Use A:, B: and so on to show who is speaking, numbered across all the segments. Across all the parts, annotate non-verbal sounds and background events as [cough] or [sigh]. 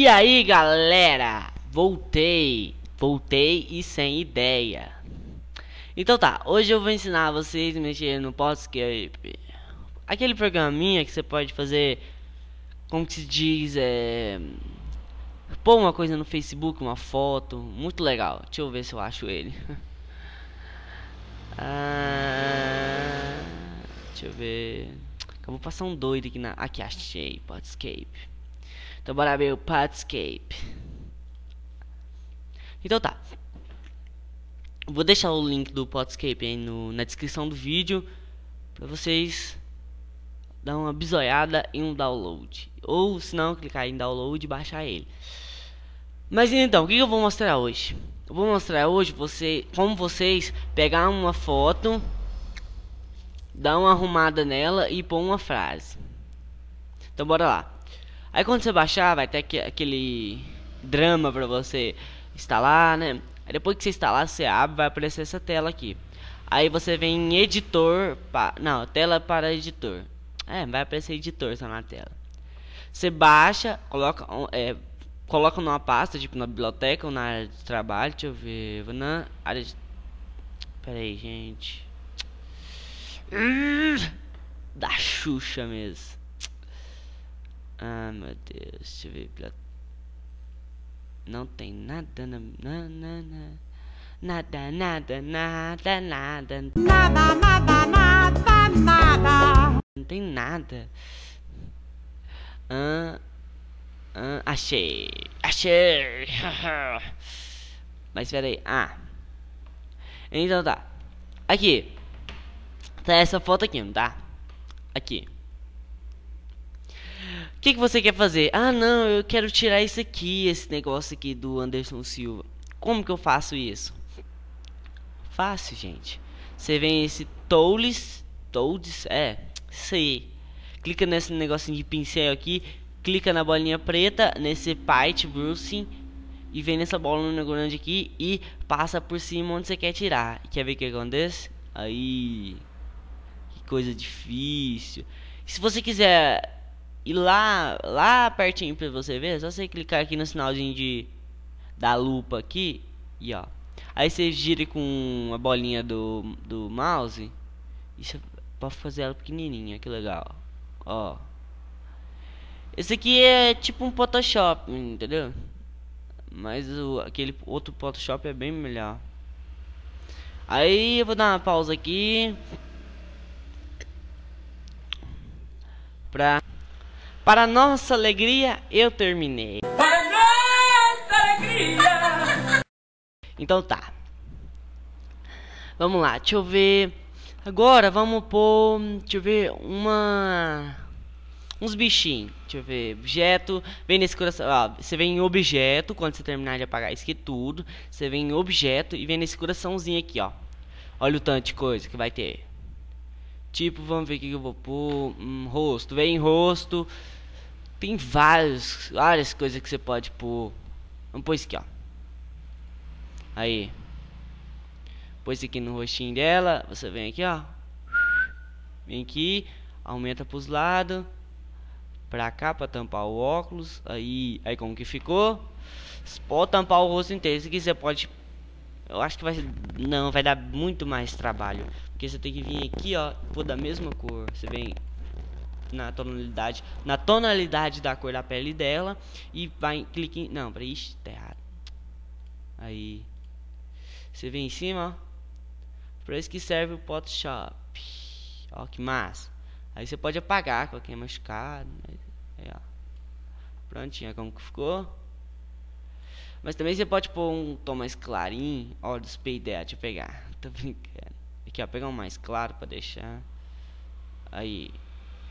A: E aí galera, voltei, voltei e sem ideia Então tá, hoje eu vou ensinar vocês a mexer no Podscape Aquele programinha que você pode fazer, como que se diz, é... Pôr uma coisa no Facebook, uma foto, muito legal Deixa eu ver se eu acho ele [laughs] ah, Deixa eu ver eu vou passar um doido aqui na... Aqui, achei, Podscape então bora ver o Patscape. Então tá. Vou deixar o link do Podscape aí no, na descrição do vídeo para vocês dar uma bisoiada e um download. Ou se não, clicar em download e baixar ele. Mas então, o que eu vou mostrar hoje? Eu vou mostrar hoje você, como vocês pegar uma foto, dar uma arrumada nela e pôr uma frase. Então bora lá. Aí quando você baixar, vai ter aquele drama pra você instalar, né? Aí depois que você instalar, você abre, vai aparecer essa tela aqui. Aí você vem em editor, pa... não, tela para editor. É, vai aparecer editor só na tela. Você baixa, coloca, é, coloca numa pasta, tipo na biblioteca ou na área de trabalho, deixa eu ver, na área de... Pera gente... Hum, da Xuxa mesmo. Ah, meu Deus, deixa eu ver. Não tem nada na. na, na, na. Nada, nada, nada, nada. Nada, nada, nada, nada. Não tem nada. Ah, ah, achei. Achei. [laughs] Mas peraí. Ah. Então tá. Aqui. Tá essa foto aqui, não tá? Aqui que, que você quer fazer? Ah, não, eu quero tirar isso aqui, esse negócio aqui do Anderson Silva. Como que eu faço isso? Fácil, gente. Você vem esse Toles, Toles, é, isso aí. Clica nesse negocinho de pincel aqui, clica na bolinha preta, nesse Pite Brucing, e vem nessa bola no grande aqui e passa por cima onde você quer tirar. Quer ver o que acontece? Aí, que coisa difícil. Se você quiser e lá, lá pertinho pra você ver, é só você clicar aqui no sinalzinho de, da lupa aqui. E ó. Aí você gira com a bolinha do, do mouse. E você pode fazer ela pequenininha, que legal. Ó. Esse aqui é tipo um Photoshop, entendeu? Mas o, aquele outro Photoshop é bem melhor. Aí eu vou dar uma pausa aqui. Pra... Para nossa alegria, eu terminei. Para nossa alegria! Então tá. Vamos lá, deixa eu ver. Agora vamos pôr. Deixa eu ver. Uma. Uns bichinhos. Deixa eu ver. Objeto. Vem nesse coração. Ó, você vem em objeto. Quando você terminar de apagar isso aqui tudo. Você vem em objeto e vem nesse coraçãozinho aqui, ó. Olha o tanto de coisa que vai ter. Tipo, vamos ver o que eu vou pôr. Hum, rosto. Vem em rosto. Tem vários, várias coisas que você pode pôr. Vamos pôr isso aqui, ó. Aí. Pôr isso aqui no rostinho dela. Você vem aqui, ó. Vem aqui. Aumenta pros lados. Pra cá, pra tampar o óculos. Aí, aí como que ficou? Você pode tampar o rosto inteiro. Isso aqui você pode... Eu acho que vai... Não, vai dar muito mais trabalho. Porque você tem que vir aqui, ó. Pôr da mesma cor. Você vem na tonalidade, na tonalidade da cor da pele dela e vai clique em, não, para isso tá errado. Aí você vem em cima, ó. Para isso que serve o Photoshop. Ó que massa. Aí você pode apagar qualquer é machucado, aí, ó. Prontinho, é como que ficou? Mas também você pode pôr um tom mais clarinho. Ó, oh, ideia, deixa eu pegar. [laughs] Tô brincando. Aqui, ó, pegar um mais claro pra deixar. Aí.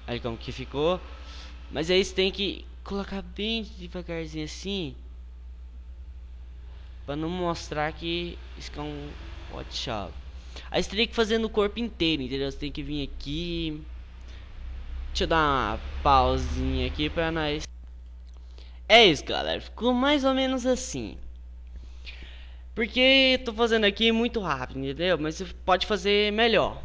A: Olha como que ficou. Mas aí você tem que colocar bem devagarzinho assim. Pra não mostrar que isso é um hot shop. Aí você tem que fazer no corpo inteiro, entendeu? Você tem que vir aqui. Deixa eu dar uma pausinha aqui pra nós. É isso, galera. Ficou mais ou menos assim. Porque tô fazendo aqui muito rápido, entendeu? Mas você pode fazer melhor.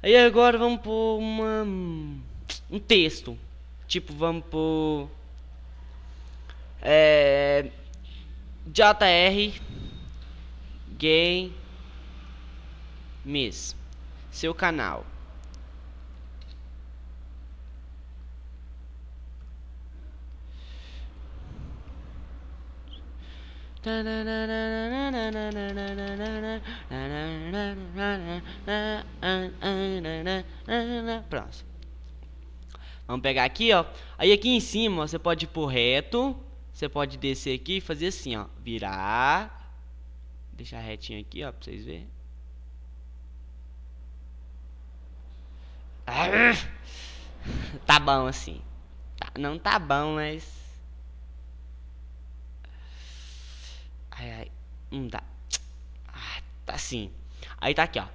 A: Aí agora vamos por uma, um texto. Tipo, vamos por. É, JR Game Miss. Seu canal. Pronto. Vamos pegar aqui, ó. Aí aqui em cima, ó, você pode ir por reto. Você pode descer aqui e fazer assim, ó. Virar. Deixar retinho aqui, ó, pra vocês verem. Ah, tá bom assim. Tá, não tá bom, mas Hum, tá. Ah, tá assim. Aí tá aqui, ó.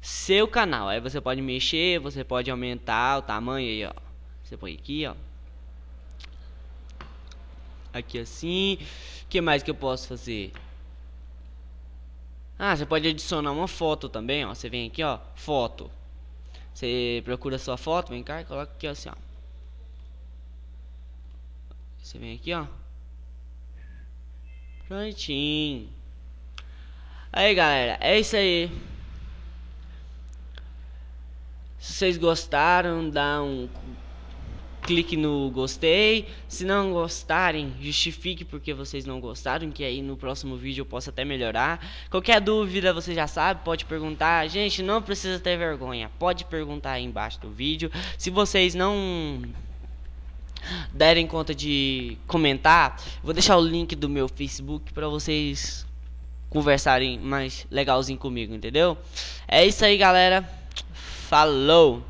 A: Seu canal. Aí você pode mexer, você pode aumentar o tamanho aí, ó. Você põe aqui, ó. Aqui assim. O que mais que eu posso fazer? Ah, você pode adicionar uma foto também, ó. Você vem aqui, ó. Foto. Você procura sua foto, vem cá e coloca aqui assim, ó. Você vem aqui, ó. Prontinho. Aí galera, é isso aí. Se vocês gostaram, dá um clique no gostei. Se não gostarem, justifique porque vocês não gostaram, que aí no próximo vídeo eu posso até melhorar. Qualquer dúvida, você já sabe, pode perguntar. Gente, não precisa ter vergonha. Pode perguntar aí embaixo do vídeo. Se vocês não derem conta de comentar, vou deixar o link do meu Facebook para vocês conversarem mais legalzinho comigo, entendeu? É isso aí, galera. Falou!